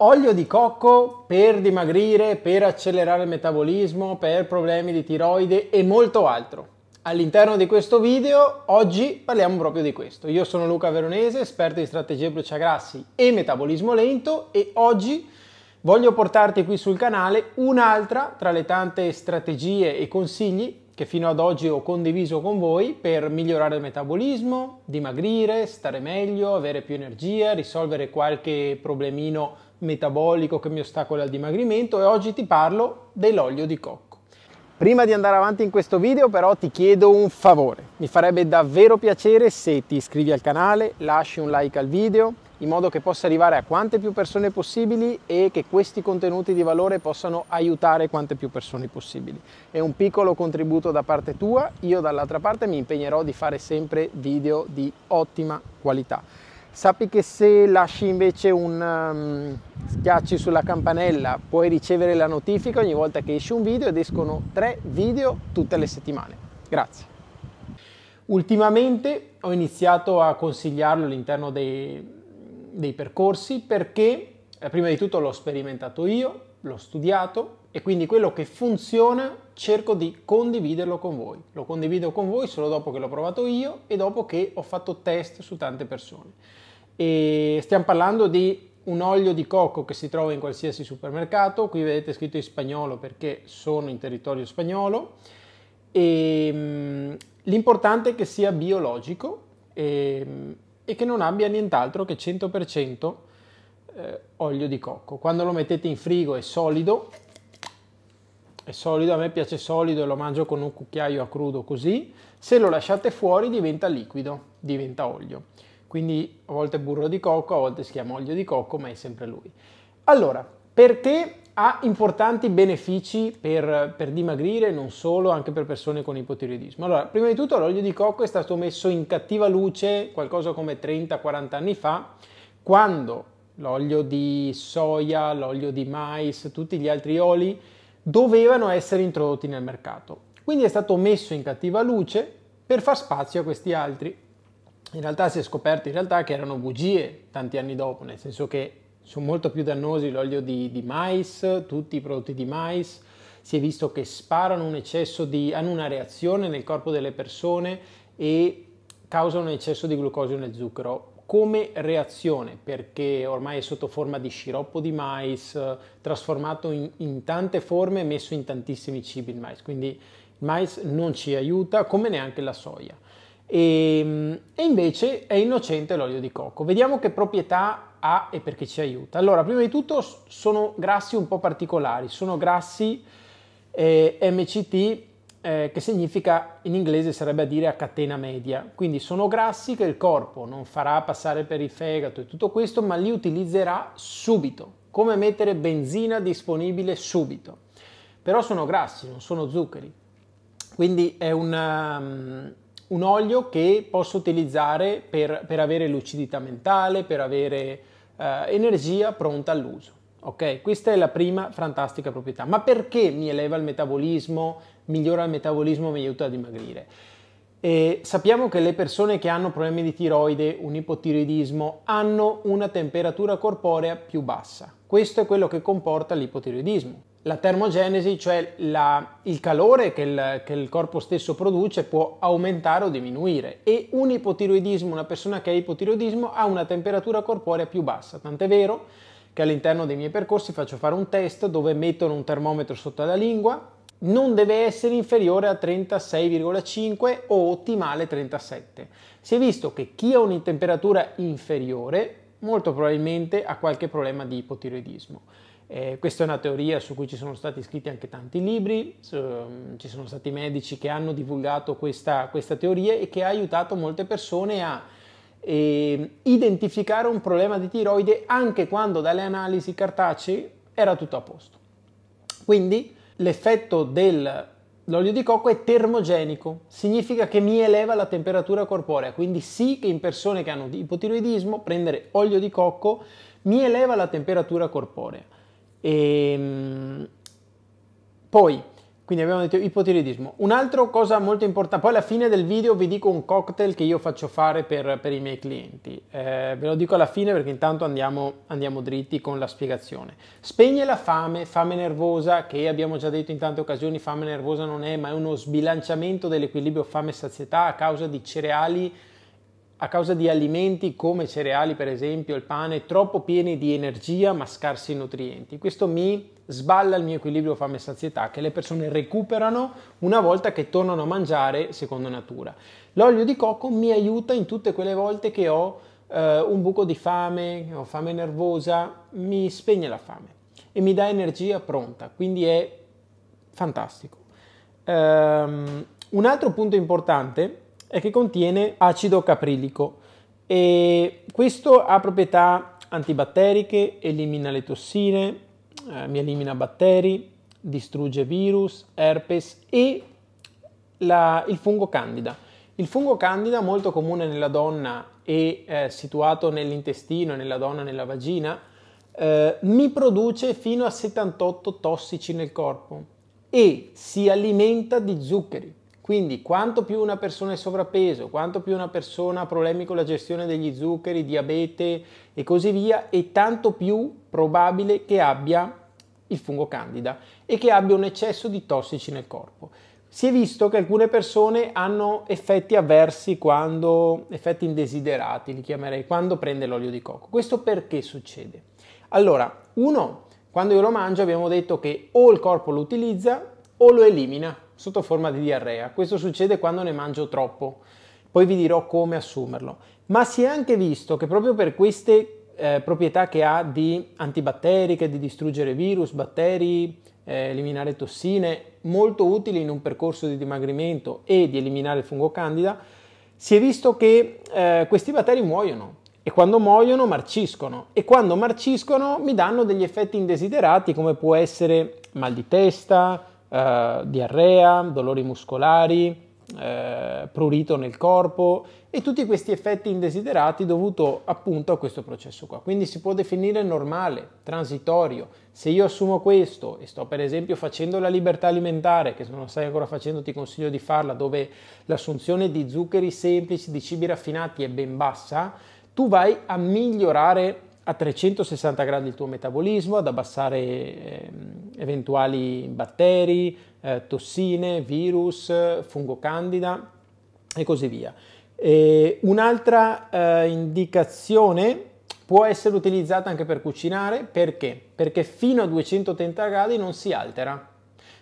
Olio di cocco per dimagrire, per accelerare il metabolismo, per problemi di tiroide e molto altro. All'interno di questo video oggi parliamo proprio di questo. Io sono Luca Veronese, esperto di strategie bruciagrassi e metabolismo lento e oggi voglio portarti qui sul canale un'altra tra le tante strategie e consigli che fino ad oggi ho condiviso con voi per migliorare il metabolismo, dimagrire, stare meglio, avere più energia, risolvere qualche problemino metabolico che mi ostacola il dimagrimento e oggi ti parlo dell'olio di cocco. Prima di andare avanti in questo video però ti chiedo un favore, mi farebbe davvero piacere se ti iscrivi al canale, lasci un like al video in modo che possa arrivare a quante più persone possibili e che questi contenuti di valore possano aiutare quante più persone possibili. È un piccolo contributo da parte tua, io dall'altra parte mi impegnerò di fare sempre video di ottima qualità. Sappi che se lasci invece un um, schiacci sulla campanella puoi ricevere la notifica ogni volta che esce un video ed escono tre video tutte le settimane. Grazie. Ultimamente ho iniziato a consigliarlo all'interno dei, dei percorsi perché eh, prima di tutto l'ho sperimentato io, l'ho studiato e quindi quello che funziona cerco di condividerlo con voi. Lo condivido con voi solo dopo che l'ho provato io e dopo che ho fatto test su tante persone. E stiamo parlando di un olio di cocco che si trova in qualsiasi supermercato, qui vedete scritto in spagnolo perché sono in territorio spagnolo. E, ehm, mh, l'importante è che sia biologico e, ehm, mh, e che non abbia nient'altro che 100% eh, olio di cocco. Quando lo mettete in frigo è solido, è solido, a me piace solido e lo mangio con un cucchiaio a crudo così, se lo lasciate fuori diventa liquido, diventa olio. Quindi a volte burro di cocco, a volte si chiama olio di cocco, ma è sempre lui. Allora, per te ha importanti benefici per, per, dimagrire, non solo, anche per persone con ipotiroidismo. Allora, prima di tutto l'olio di cocco è stato messo in cattiva luce qualcosa come 30-40 anni fa, quando l'olio di soia, l'olio di mais, tutti gli altri oli dovevano essere introdotti nel mercato. Quindi è stato messo in cattiva luce per far spazio a questi altri in realtà si è scoperto che erano bugie tanti anni dopo, nel senso che sono molto più dannosi l'olio di, di mais, tutti i prodotti di mais, si è visto che sparano un eccesso di, hanno una reazione nel corpo delle persone e causano un eccesso di glucosio nel zucchero come reazione perché ormai è sotto forma di sciroppo di mais trasformato in, in tante forme e messo in tantissimi cibi il mais quindi il mais non ci aiuta come neanche la soia e, ehm, e invece è innocente l'olio di cocco. Vediamo che proprietà ha e perché ci aiuta. Allora, prima di tutto sono grassi un po' particolari, sono grassi eh, MCT eh, che significa in inglese sarebbe a dire a catena media, quindi sono grassi che il corpo non farà passare per il fegato e tutto questo, ma li utilizzerà subito, come mettere benzina disponibile subito. Però sono grassi, non sono zuccheri. Quindi è un un olio che posso utilizzare per, per avere lucidità mentale, per avere eh, energia pronta all'uso. Ok, questa è la prima fantastica proprietà. Ma perché mi eleva il metabolismo, migliora il metabolismo, mi aiuta a dimagrire? E sappiamo che le persone che hanno problemi di tiroide, un ipotiroidismo, hanno una temperatura corporea più bassa. Questo è quello che comporta l'ipotiroidismo la termogenesi, cioè la, il calore che il, che il, corpo stesso produce, può aumentare o diminuire. E un ipotiroidismo, una persona che ha ipotiroidismo, ha una temperatura corporea più bassa. Tant'è vero che all'interno dei miei percorsi faccio fare un test dove mettono un termometro sotto la lingua, non deve essere inferiore a 36,5 o ottimale 37. Si è visto che chi ha una temperatura inferiore molto probabilmente ha qualche problema di ipotiroidismo. Eh, questa è una teoria su cui ci sono stati scritti anche tanti libri, su, mm, ci sono stati medici che hanno divulgato questa, questa teoria e che ha aiutato molte persone a eh, identificare un problema di tiroide anche quando dalle analisi cartacee era tutto a posto. Quindi l'effetto dell'olio di cocco è termogenico, significa che mi eleva la temperatura corporea, quindi sì che in persone che hanno ipotiroidismo prendere olio di cocco mi eleva la temperatura corporea. E, ehm, poi, quindi abbiamo detto ipotiroidismo. Un'altra cosa molto importante, poi alla fine del video vi dico un cocktail che io faccio fare per, per i miei clienti. Eh, ve lo dico alla fine perché intanto andiamo, andiamo dritti con la spiegazione. Spegne la fame, fame nervosa, che abbiamo già detto in tante occasioni, fame nervosa non è, ma è uno sbilanciamento dell'equilibrio fame-sazietà a causa di cereali a causa di alimenti come cereali, per esempio, il pane, troppo pieni di energia ma scarsi nutrienti. Questo mi sballa il mio equilibrio fame e sazietà che le persone recuperano una volta che tornano a mangiare secondo natura. L'olio di cocco mi aiuta in tutte quelle volte che ho eh, un buco di fame, ho fame nervosa, mi spegne la fame e mi dà energia pronta, quindi è fantastico. Um, un altro punto importante è che contiene acido caprilico e questo ha proprietà antibatteriche, elimina le tossine, eh, mi elimina batteri, distrugge virus, herpes e la, il fungo candida. Il fungo candida, molto comune nella donna e eh, situato nell'intestino, nella donna, nella vagina, eh, mi produce fino a 78 tossici nel corpo e si alimenta di zuccheri. Quindi quanto più una persona è sovrappeso, quanto più una persona ha problemi con la gestione degli zuccheri, diabete e così via, è tanto più probabile che abbia il fungo candida e che abbia un eccesso di tossici nel corpo. Si è visto che alcune persone hanno effetti avversi quando, effetti indesiderati li chiamerei, quando prende l'olio di cocco. Questo perché succede? Allora, uno, quando io lo mangio abbiamo detto che o il corpo lo utilizza o lo elimina, sotto forma di diarrea. Questo succede quando ne mangio troppo. Poi vi dirò come assumerlo. Ma si è anche visto che proprio per queste eh, proprietà che ha di antibatteriche, di distruggere virus, batteri, eh, eliminare tossine, molto utili in un percorso di dimagrimento e di eliminare il fungo candida, si è visto che eh, questi batteri muoiono e quando muoiono marciscono e quando marciscono mi danno degli effetti indesiderati come può essere mal di testa, eh, diarrea, dolori muscolari, eh, prurito nel corpo e tutti questi effetti indesiderati dovuto appunto a questo processo qua. Quindi si può definire normale, transitorio. Se io assumo questo e sto per esempio facendo la libertà alimentare, che se non stai ancora facendo ti consiglio di farla, dove l'assunzione di zuccheri semplici, di cibi raffinati è ben bassa, tu vai a migliorare a 360 gradi il tuo metabolismo, ad abbassare eh, eventuali batteri, eh, tossine, virus, fungo candida e così via. E un'altra eh, indicazione può essere utilizzata anche per cucinare perché? Perché fino a 230 gradi non si altera.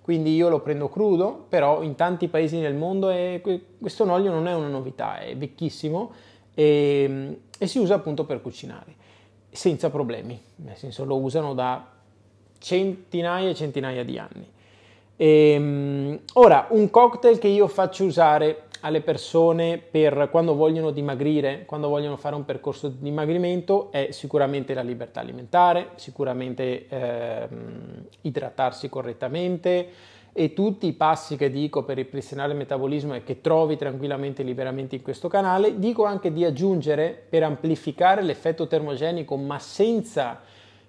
Quindi io lo prendo crudo, però in tanti paesi nel mondo è, questo olio non è una novità, è vecchissimo e, ehm, e si usa appunto per cucinare senza problemi, nel senso lo usano da centinaia e centinaia di anni. E, ehm, ora, un cocktail che io faccio usare alle persone per quando vogliono dimagrire, quando vogliono fare un percorso di dimagrimento, è sicuramente la libertà alimentare, sicuramente eh, idratarsi correttamente, e tutti i passi che dico per ripristinare il metabolismo e che trovi tranquillamente e liberamente in questo canale, dico anche di aggiungere per amplificare l'effetto termogenico ma senza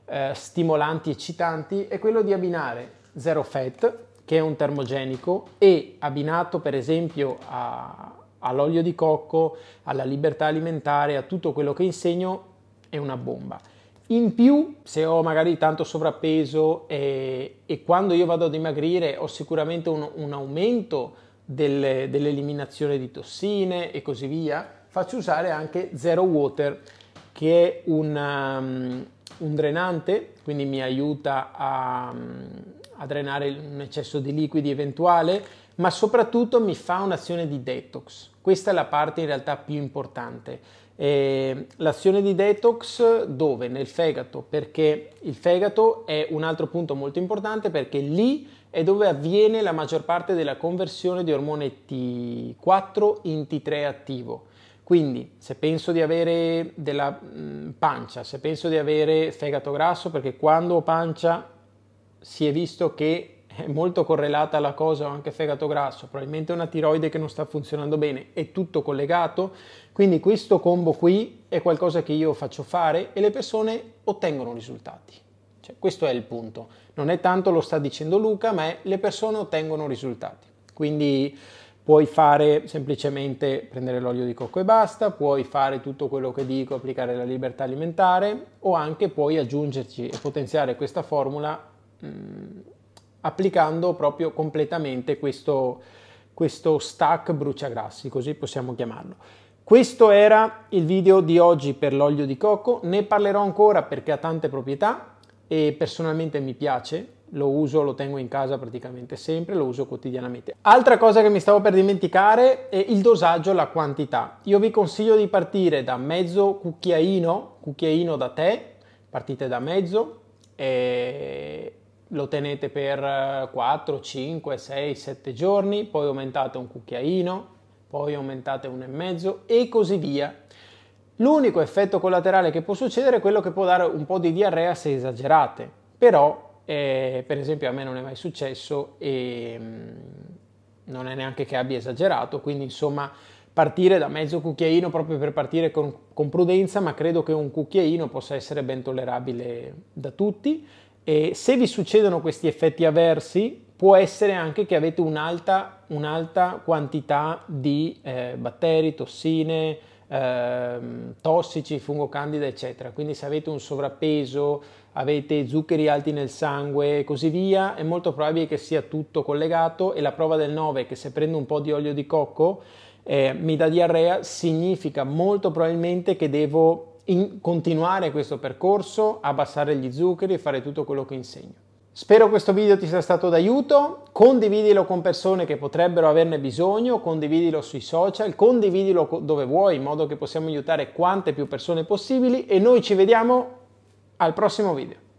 eh, stimolanti eccitanti è quello di abbinare zero fat che è un termogenico e abbinato per esempio a, all'olio di cocco, alla libertà alimentare, a tutto quello che insegno è una bomba. In più, se ho magari tanto sovrappeso e, e quando io vado a dimagrire ho sicuramente un, un aumento del, dell'eliminazione di tossine e così via, faccio usare anche Zero Water che è una, um, un drenante, quindi mi aiuta a, a drenare un eccesso di liquidi eventuale, ma soprattutto mi fa un'azione di detox. Questa è la parte in realtà più importante. Eh, l'azione di detox dove? Nel fegato, perché il fegato è un altro punto molto importante perché lì è dove avviene la maggior parte della conversione di ormone T4 in T3 attivo. Quindi se penso di avere della mh, mm, pancia, se penso di avere fegato grasso, perché quando ho pancia si è visto che è molto correlata alla cosa, ho anche fegato grasso, probabilmente una tiroide che non sta funzionando bene, è tutto collegato, quindi questo combo qui è qualcosa che io faccio fare e le persone ottengono risultati. Cioè, questo è il punto, non è tanto lo sta dicendo Luca, ma è le persone ottengono risultati. Quindi puoi fare semplicemente prendere l'olio di cocco e basta, puoi fare tutto quello che dico, applicare la libertà alimentare o anche puoi aggiungerci e potenziare questa formula. Mh, mm, applicando proprio completamente questo, questo stack bruciagrassi, così possiamo chiamarlo. Questo era il video di oggi per l'olio di cocco, ne parlerò ancora perché ha tante proprietà e personalmente mi piace, lo uso, lo tengo in casa praticamente sempre, lo uso quotidianamente. Altra cosa che mi stavo per dimenticare è il dosaggio, la quantità. Io vi consiglio di partire da mezzo cucchiaino, cucchiaino da tè, partite da mezzo lo tenete per 4, 5, 6, 7 giorni, poi aumentate un cucchiaino, poi aumentate uno e mezzo e così via. L'unico effetto collaterale che può succedere è quello che può dare un po' di diarrea se esagerate, però eh, per esempio a me non è mai successo e mh, mm, non è neanche che abbia esagerato, quindi insomma partire da mezzo cucchiaino proprio per partire con, con, prudenza, ma credo che un cucchiaino possa essere ben tollerabile da tutti e se vi succedono questi effetti avversi, può essere anche che avete un'alta, un'alta quantità di eh, batteri, tossine, eh, tossici, fungo candida, eccetera. Quindi se avete un sovrappeso, avete zuccheri alti nel sangue e così via, è molto probabile che sia tutto collegato e la prova del 9 è che se prendo un po' di olio di cocco eh, mi dà diarrea, significa molto probabilmente che devo continuare questo percorso, abbassare gli zuccheri e fare tutto quello che insegno. Spero questo video ti sia stato d'aiuto, condividilo con persone che potrebbero averne bisogno, condividilo sui social, condividilo dove vuoi in modo che possiamo aiutare quante più persone possibili e noi ci vediamo al prossimo video.